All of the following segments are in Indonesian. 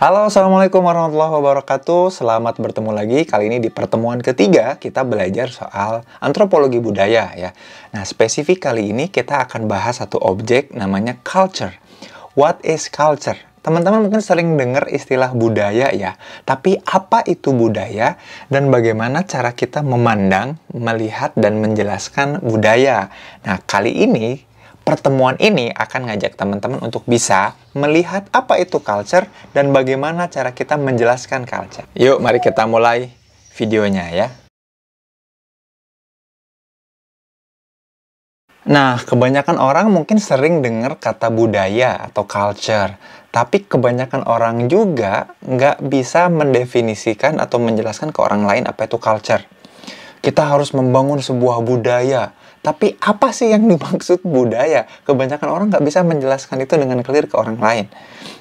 Halo, Assalamualaikum warahmatullahi wabarakatuh. Selamat bertemu lagi. Kali ini di pertemuan ketiga kita belajar soal antropologi budaya ya. Nah, spesifik kali ini kita akan bahas satu objek namanya culture. What is culture? Teman-teman mungkin sering dengar istilah budaya ya, tapi apa itu budaya dan bagaimana cara kita memandang, melihat, dan menjelaskan budaya? Nah, kali ini pertemuan ini akan ngajak teman-teman untuk bisa melihat apa itu culture dan bagaimana cara kita menjelaskan culture. Yuk, mari kita mulai videonya ya. Nah, kebanyakan orang mungkin sering dengar kata budaya atau culture, tapi kebanyakan orang juga nggak bisa mendefinisikan atau menjelaskan ke orang lain apa itu culture. Kita harus membangun sebuah budaya, tapi apa sih yang dimaksud budaya? Kebanyakan orang nggak bisa menjelaskan itu dengan clear ke orang lain.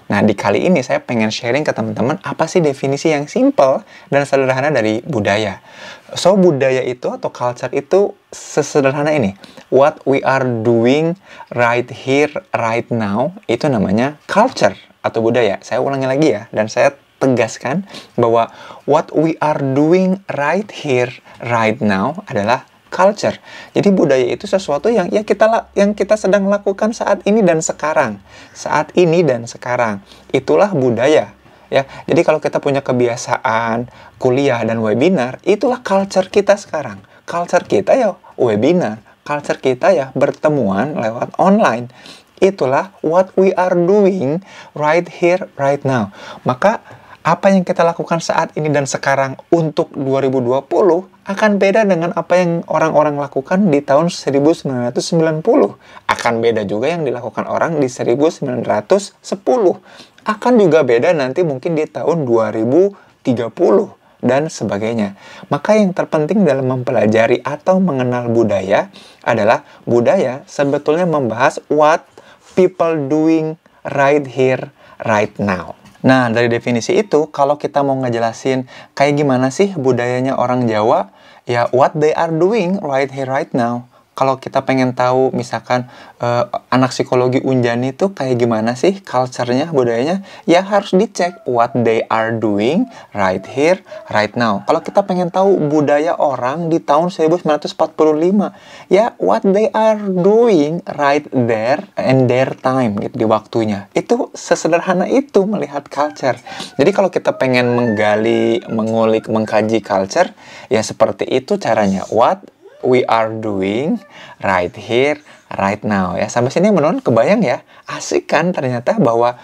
Nah, di kali ini saya pengen sharing ke teman-teman apa sih definisi yang simple dan sederhana dari budaya. So, budaya itu atau culture itu sesederhana ini. What we are doing right here, right now, itu namanya culture atau budaya. Saya ulangi lagi ya, dan saya tegaskan bahwa what we are doing right here, right now adalah culture. Jadi budaya itu sesuatu yang ya kita yang kita sedang lakukan saat ini dan sekarang. Saat ini dan sekarang. Itulah budaya ya. Jadi kalau kita punya kebiasaan kuliah dan webinar, itulah culture kita sekarang. Culture kita ya webinar, culture kita ya bertemuan lewat online. Itulah what we are doing right here right now. Maka apa yang kita lakukan saat ini dan sekarang untuk 2020 akan beda dengan apa yang orang-orang lakukan di tahun 1990. Akan beda juga yang dilakukan orang di 1910. Akan juga beda nanti mungkin di tahun 2030 dan sebagainya. Maka yang terpenting dalam mempelajari atau mengenal budaya adalah budaya sebetulnya membahas what people doing right here, right now. Nah, dari definisi itu, kalau kita mau ngejelasin kayak gimana sih budayanya orang Jawa, ya what they are doing right here, right now kalau kita pengen tahu misalkan uh, anak psikologi Unjani itu kayak gimana sih culture-nya, budayanya, ya harus dicek what they are doing right here, right now. Kalau kita pengen tahu budaya orang di tahun 1945, ya what they are doing right there and their time gitu di waktunya. Itu sesederhana itu melihat culture. Jadi kalau kita pengen menggali, mengulik, mengkaji culture, ya seperti itu caranya. What we are doing right here, right now ya. Sampai sini menurut kebayang ya. Asik kan ternyata bahwa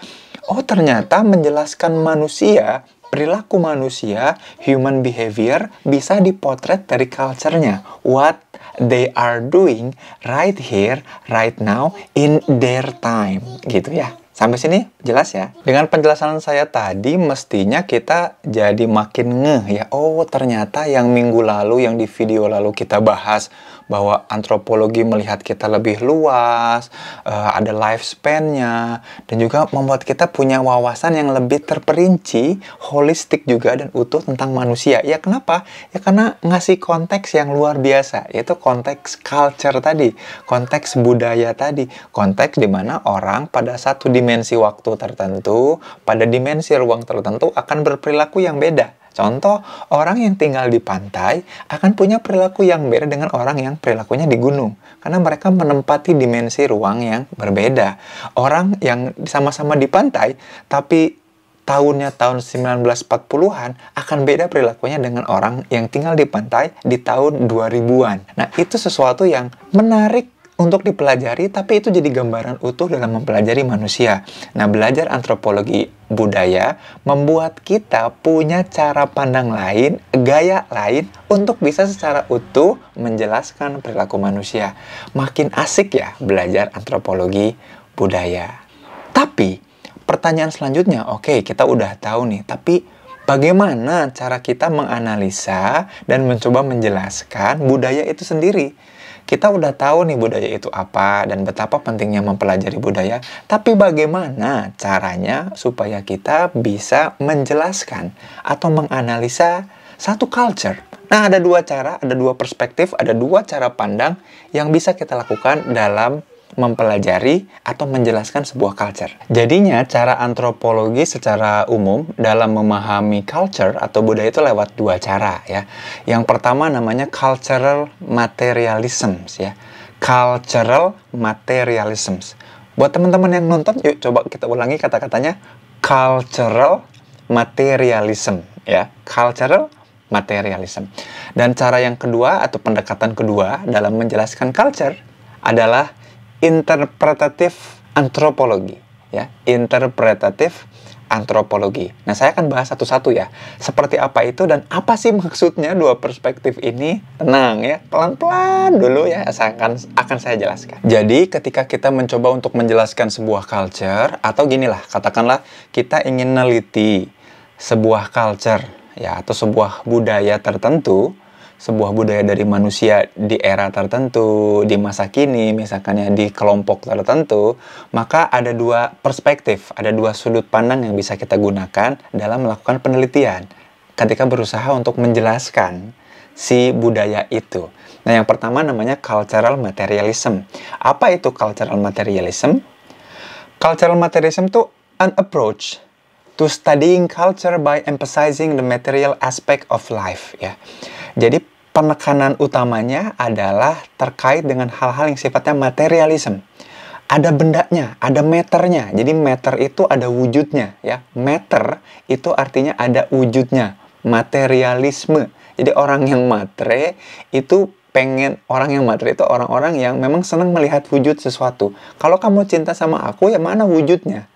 oh ternyata menjelaskan manusia perilaku manusia, human behavior bisa dipotret dari culture-nya. What they are doing right here, right now, in their time. Gitu ya. Sampai sini jelas ya? Dengan penjelasan saya tadi, mestinya kita jadi makin ngeh ya. Oh, ternyata yang minggu lalu, yang di video lalu kita bahas bahwa antropologi melihat kita lebih luas, uh, ada lifespan-nya, dan juga membuat kita punya wawasan yang lebih terperinci, holistik juga dan utuh tentang manusia. Ya kenapa? Ya karena ngasih konteks yang luar biasa, yaitu konteks culture tadi, konteks budaya tadi, konteks di mana orang pada satu dimensi waktu tertentu, pada dimensi ruang tertentu akan berperilaku yang beda Contoh, orang yang tinggal di pantai akan punya perilaku yang beda dengan orang yang perilakunya di gunung, karena mereka menempati dimensi ruang yang berbeda. Orang yang sama-sama di pantai, tapi tahunnya tahun 1940-an akan beda perilakunya dengan orang yang tinggal di pantai di tahun 2000-an. Nah, itu sesuatu yang menarik untuk dipelajari, tapi itu jadi gambaran utuh dalam mempelajari manusia. Nah, belajar antropologi budaya membuat kita punya cara pandang lain, gaya lain untuk bisa secara utuh menjelaskan perilaku manusia. Makin asik ya belajar antropologi budaya. Tapi pertanyaan selanjutnya, oke, okay, kita udah tahu nih, tapi bagaimana cara kita menganalisa dan mencoba menjelaskan budaya itu sendiri? Kita udah tahu nih budaya itu apa dan betapa pentingnya mempelajari budaya, tapi bagaimana caranya supaya kita bisa menjelaskan atau menganalisa satu culture? Nah, ada dua cara, ada dua perspektif, ada dua cara pandang yang bisa kita lakukan dalam mempelajari atau menjelaskan sebuah culture. Jadinya cara antropologi secara umum dalam memahami culture atau budaya itu lewat dua cara ya. Yang pertama namanya cultural materialism ya. Cultural materialism. Buat teman-teman yang nonton yuk coba kita ulangi kata-katanya cultural materialism ya. Cultural materialism. Dan cara yang kedua atau pendekatan kedua dalam menjelaskan culture adalah interpretatif antropologi, ya interpretatif antropologi. Nah, saya akan bahas satu-satu ya. Seperti apa itu dan apa sih maksudnya dua perspektif ini? Tenang ya, pelan-pelan dulu ya, saya akan akan saya jelaskan. Jadi, ketika kita mencoba untuk menjelaskan sebuah culture atau gini lah, katakanlah kita ingin neliti sebuah culture ya atau sebuah budaya tertentu, sebuah budaya dari manusia di era tertentu, di masa kini, misalkan ya di kelompok tertentu, maka ada dua perspektif, ada dua sudut pandang yang bisa kita gunakan dalam melakukan penelitian ketika berusaha untuk menjelaskan si budaya itu. Nah, yang pertama namanya cultural materialism. Apa itu cultural materialism? Cultural materialism itu an approach to studying culture by emphasizing the material aspect of life, ya. Jadi penekanan utamanya adalah terkait dengan hal-hal yang sifatnya materialisme. Ada bendanya, ada meternya. Jadi meter itu ada wujudnya ya. Meter itu artinya ada wujudnya. Materialisme. Jadi orang yang matre itu pengen orang yang materi itu orang-orang yang memang senang melihat wujud sesuatu. Kalau kamu cinta sama aku, ya mana wujudnya?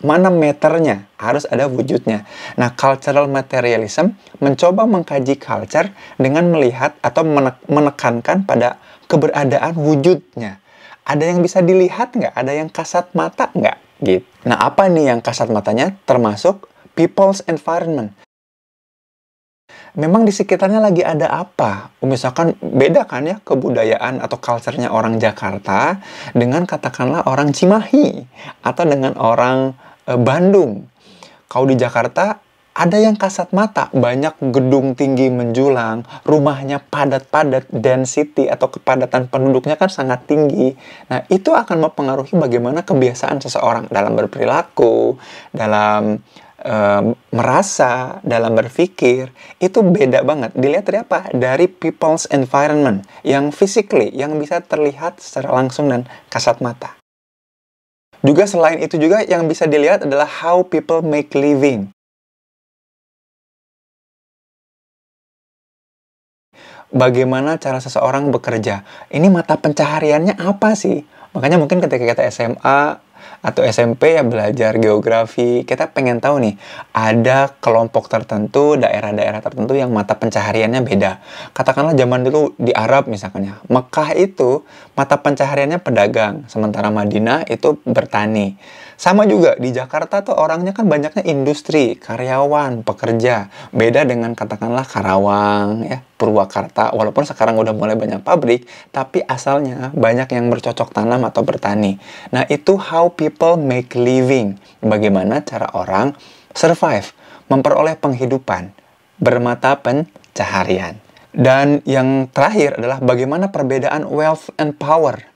mana meternya, harus ada wujudnya. Nah, cultural materialism mencoba mengkaji culture dengan melihat atau menekankan pada keberadaan wujudnya. Ada yang bisa dilihat nggak? Ada yang kasat mata nggak? Gitu. Nah, apa nih yang kasat matanya? Termasuk people's environment. Memang di sekitarnya lagi ada apa? Misalkan beda kan ya kebudayaan atau culture-nya orang Jakarta dengan katakanlah orang Cimahi atau dengan orang Eh, Bandung. Kau di Jakarta, ada yang kasat mata, banyak gedung tinggi menjulang, rumahnya padat-padat, density atau kepadatan penduduknya kan sangat tinggi. Nah, itu akan mempengaruhi bagaimana kebiasaan seseorang dalam berperilaku, dalam e, merasa, dalam berpikir. Itu beda banget. Dilihat dari apa? Dari people's environment yang physically, yang bisa terlihat secara langsung dan kasat mata. Juga selain itu juga yang bisa dilihat adalah how people make living. Bagaimana cara seseorang bekerja? Ini mata pencahariannya apa sih? Makanya mungkin ketika kita SMA atau SMP ya belajar geografi kita pengen tahu nih ada kelompok tertentu daerah-daerah tertentu yang mata pencahariannya beda katakanlah zaman dulu di Arab misalnya Mekah itu mata pencahariannya pedagang sementara Madinah itu bertani sama juga di Jakarta tuh orangnya kan banyaknya industri, karyawan, pekerja. Beda dengan katakanlah Karawang ya, Purwakarta. Walaupun sekarang udah mulai banyak pabrik, tapi asalnya banyak yang bercocok tanam atau bertani. Nah, itu how people make living. Bagaimana cara orang survive, memperoleh penghidupan, bermata pencaharian. Dan yang terakhir adalah bagaimana perbedaan wealth and power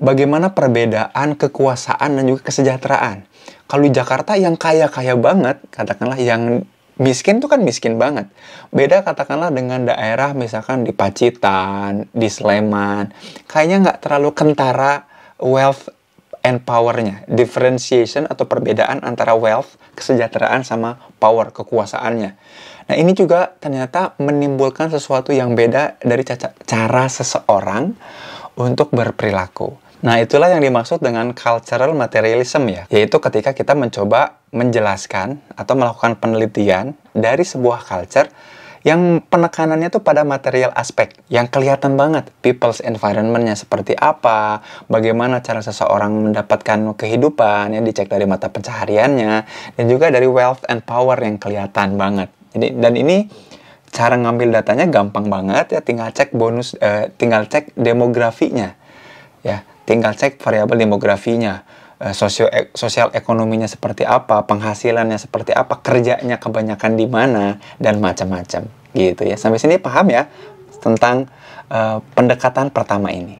bagaimana perbedaan kekuasaan dan juga kesejahteraan. Kalau di Jakarta yang kaya-kaya banget, katakanlah yang miskin itu kan miskin banget. Beda katakanlah dengan daerah misalkan di Pacitan, di Sleman, kayaknya nggak terlalu kentara wealth and powernya, differentiation atau perbedaan antara wealth, kesejahteraan sama power, kekuasaannya. Nah ini juga ternyata menimbulkan sesuatu yang beda dari cara seseorang untuk berperilaku. Nah, itulah yang dimaksud dengan cultural materialism ya, yaitu ketika kita mencoba menjelaskan atau melakukan penelitian dari sebuah culture yang penekanannya tuh pada material aspek yang kelihatan banget people's environmentnya seperti apa bagaimana cara seseorang mendapatkan kehidupan yang dicek dari mata pencahariannya dan juga dari wealth and power yang kelihatan banget jadi dan ini cara ngambil datanya gampang banget ya tinggal cek bonus eh, tinggal cek demografinya ya tinggal cek variabel demografinya, eh, sosio sosial ekonominya seperti apa, penghasilannya seperti apa, kerjanya kebanyakan di mana dan macam-macam gitu ya. Sampai sini paham ya tentang uh, pendekatan pertama ini.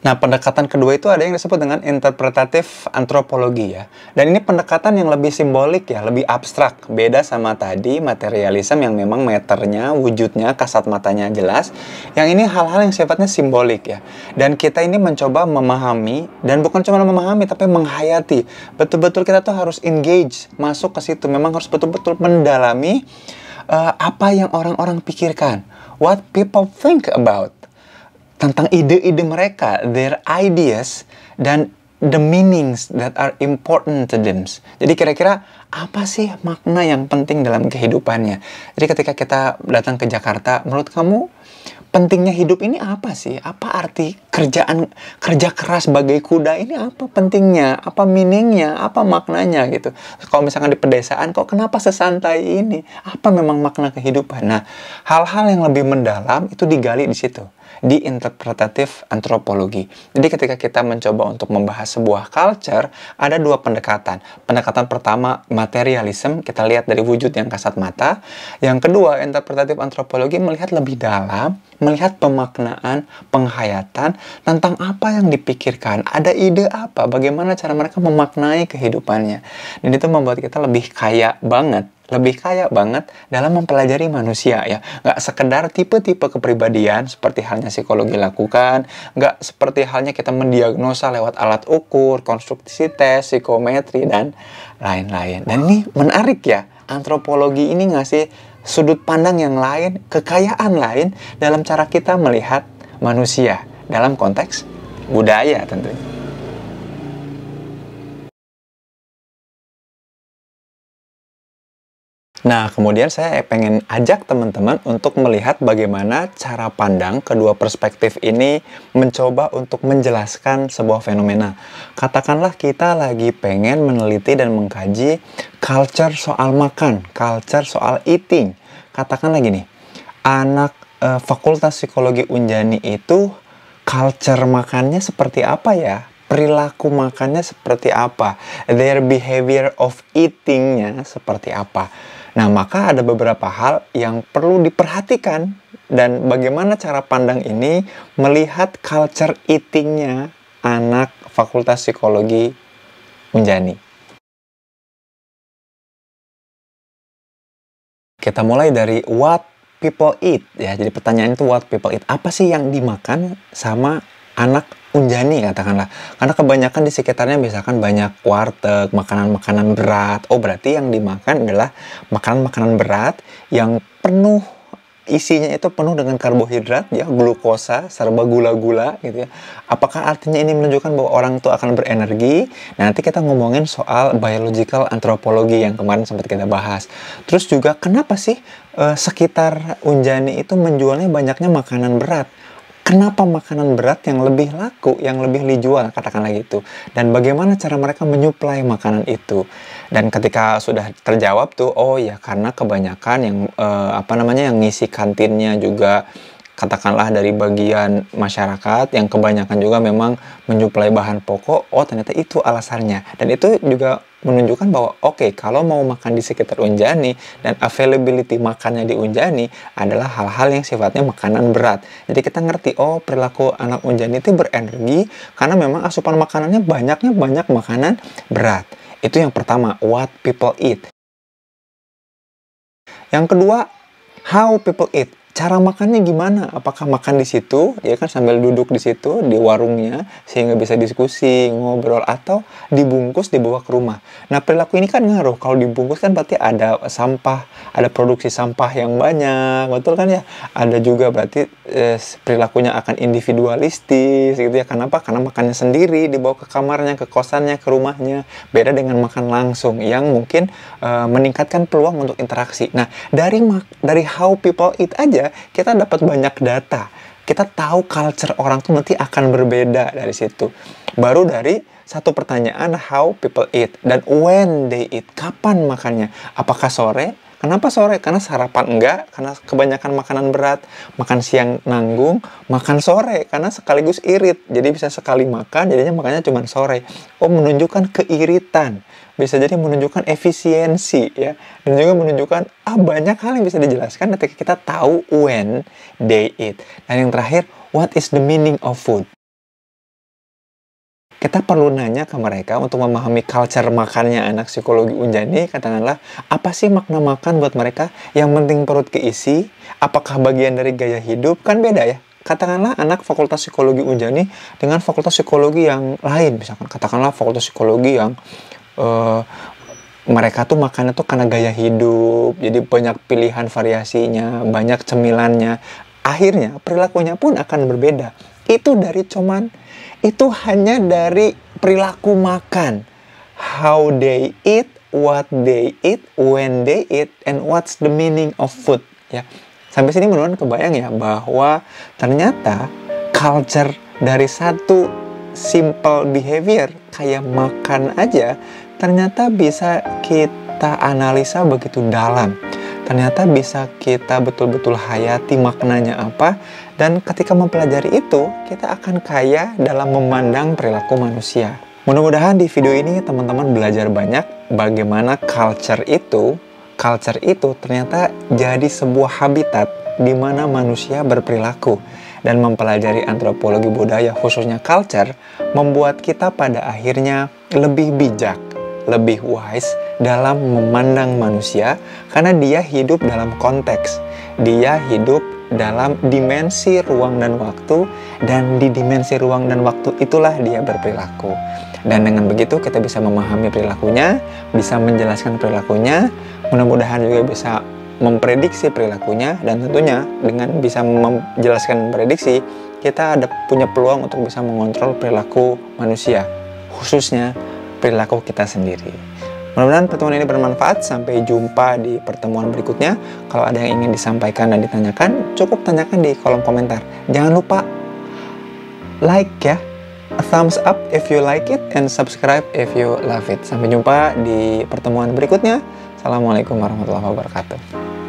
Nah, pendekatan kedua itu ada yang disebut dengan interpretatif antropologi ya. Dan ini pendekatan yang lebih simbolik ya, lebih abstrak. Beda sama tadi materialisme yang memang meternya, wujudnya, kasat matanya jelas. Yang ini hal-hal yang sifatnya simbolik ya. Dan kita ini mencoba memahami dan bukan cuma memahami tapi menghayati. Betul-betul kita tuh harus engage, masuk ke situ. Memang harus betul-betul mendalami uh, apa yang orang-orang pikirkan. What people think about tentang ide-ide mereka, their ideas dan the meanings that are important to them. Jadi kira-kira apa sih makna yang penting dalam kehidupannya? Jadi ketika kita datang ke Jakarta, menurut kamu pentingnya hidup ini apa sih? Apa arti kerjaan kerja keras bagai kuda ini apa pentingnya? Apa meaningnya? Apa maknanya gitu? Kalau misalkan di pedesaan kok kenapa sesantai ini? Apa memang makna kehidupan? Nah, hal-hal yang lebih mendalam itu digali di situ di interpretatif antropologi. Jadi ketika kita mencoba untuk membahas sebuah culture, ada dua pendekatan. Pendekatan pertama materialisme kita lihat dari wujud yang kasat mata. Yang kedua, interpretatif antropologi melihat lebih dalam, melihat pemaknaan, penghayatan tentang apa yang dipikirkan, ada ide apa, bagaimana cara mereka memaknai kehidupannya. Dan itu membuat kita lebih kaya banget lebih kaya banget dalam mempelajari manusia ya. Nggak sekedar tipe-tipe kepribadian seperti halnya psikologi lakukan, nggak seperti halnya kita mendiagnosa lewat alat ukur, konstruksi tes, psikometri, dan lain-lain. Dan ini menarik ya, antropologi ini ngasih sudut pandang yang lain, kekayaan lain dalam cara kita melihat manusia dalam konteks budaya tentunya. Nah, kemudian saya pengen ajak teman-teman untuk melihat bagaimana cara pandang kedua perspektif ini mencoba untuk menjelaskan sebuah fenomena. Katakanlah kita lagi pengen meneliti dan mengkaji culture soal makan, culture soal eating. Katakanlah gini, anak e, Fakultas Psikologi Unjani itu culture makannya seperti apa ya? perilaku makannya seperti apa, their behavior of eatingnya seperti apa. Nah, maka ada beberapa hal yang perlu diperhatikan dan bagaimana cara pandang ini melihat culture eatingnya anak Fakultas Psikologi menjani Kita mulai dari what people eat ya. Jadi pertanyaan itu what people eat. Apa sih yang dimakan sama anak Unjani katakanlah. Karena kebanyakan di sekitarnya misalkan banyak warteg, makanan-makanan berat. Oh, berarti yang dimakan adalah makanan-makanan berat yang penuh isinya itu penuh dengan karbohidrat ya, glukosa, serba gula-gula gitu ya. Apakah artinya ini menunjukkan bahwa orang itu akan berenergi? Nah, nanti kita ngomongin soal biological anthropology yang kemarin sempat kita bahas. Terus juga kenapa sih uh, sekitar Unjani itu menjualnya banyaknya makanan berat? Kenapa makanan berat yang lebih laku, yang lebih dijual, katakanlah gitu. Dan bagaimana cara mereka menyuplai makanan itu. Dan ketika sudah terjawab tuh, oh ya karena kebanyakan yang eh, apa namanya yang ngisi kantinnya juga katakanlah dari bagian masyarakat yang kebanyakan juga memang menyuplai bahan pokok oh ternyata itu alasannya dan itu juga menunjukkan bahwa oke okay, kalau mau makan di sekitar Unjani dan availability makannya di Unjani adalah hal-hal yang sifatnya makanan berat jadi kita ngerti oh perilaku anak Unjani itu berenergi karena memang asupan makanannya banyaknya banyak makanan berat itu yang pertama what people eat yang kedua how people eat cara makannya gimana? Apakah makan di situ, ya kan sambil duduk di situ di warungnya sehingga bisa diskusi, ngobrol atau dibungkus dibawa ke rumah. Nah, perilaku ini kan ngaruh. Kalau dibungkus kan berarti ada sampah, ada produksi sampah yang banyak, betul kan ya? Ada juga berarti eh, perilakunya akan individualistis gitu ya. Kenapa? Karena makannya sendiri dibawa ke kamarnya, ke kosannya, ke rumahnya. Beda dengan makan langsung yang mungkin eh, meningkatkan peluang untuk interaksi. Nah, dari dari how people eat aja kita dapat banyak data kita tahu culture orang tuh nanti akan berbeda dari situ baru dari satu pertanyaan how people eat dan when they eat kapan makannya apakah sore Kenapa sore? Karena sarapan enggak, karena kebanyakan makanan berat, makan siang nanggung, makan sore karena sekaligus irit. Jadi bisa sekali makan, jadinya makannya cuma sore. Oh, menunjukkan keiritan bisa jadi menunjukkan efisiensi ya dan juga menunjukkan ah banyak hal yang bisa dijelaskan ketika kita tahu when they eat dan yang terakhir what is the meaning of food kita perlu nanya ke mereka untuk memahami culture makannya anak psikologi Unjani, katakanlah, apa sih makna makan buat mereka? Yang penting perut keisi, apakah bagian dari gaya hidup? Kan beda ya. Katakanlah anak fakultas psikologi Unjani dengan fakultas psikologi yang lain, misalkan katakanlah fakultas psikologi yang uh, mereka tuh makannya tuh karena gaya hidup, jadi banyak pilihan variasinya, banyak cemilannya. Akhirnya perilakunya pun akan berbeda. Itu dari cuman itu hanya dari perilaku makan. How they eat, what they eat, when they eat, and what's the meaning of food. Ya, sampai sini menurut kebayang ya bahwa ternyata culture dari satu simple behavior kayak makan aja ternyata bisa kita analisa begitu dalam. Ternyata bisa kita betul-betul hayati maknanya apa dan ketika mempelajari itu, kita akan kaya dalam memandang perilaku manusia. Mudah-mudahan di video ini teman-teman belajar banyak bagaimana culture itu, culture itu ternyata jadi sebuah habitat di mana manusia berperilaku dan mempelajari antropologi budaya khususnya culture membuat kita pada akhirnya lebih bijak lebih wise dalam memandang manusia karena dia hidup dalam konteks. Dia hidup dalam dimensi ruang dan waktu dan di dimensi ruang dan waktu itulah dia berperilaku. Dan dengan begitu kita bisa memahami perilakunya, bisa menjelaskan perilakunya, mudah-mudahan juga bisa memprediksi perilakunya dan tentunya dengan bisa menjelaskan prediksi kita ada punya peluang untuk bisa mengontrol perilaku manusia khususnya perilaku kita sendiri. Mudah-mudahan pertemuan ini bermanfaat. Sampai jumpa di pertemuan berikutnya. Kalau ada yang ingin disampaikan dan ditanyakan, cukup tanyakan di kolom komentar. Jangan lupa like ya. A thumbs up if you like it and subscribe if you love it. Sampai jumpa di pertemuan berikutnya. Assalamualaikum warahmatullahi wabarakatuh.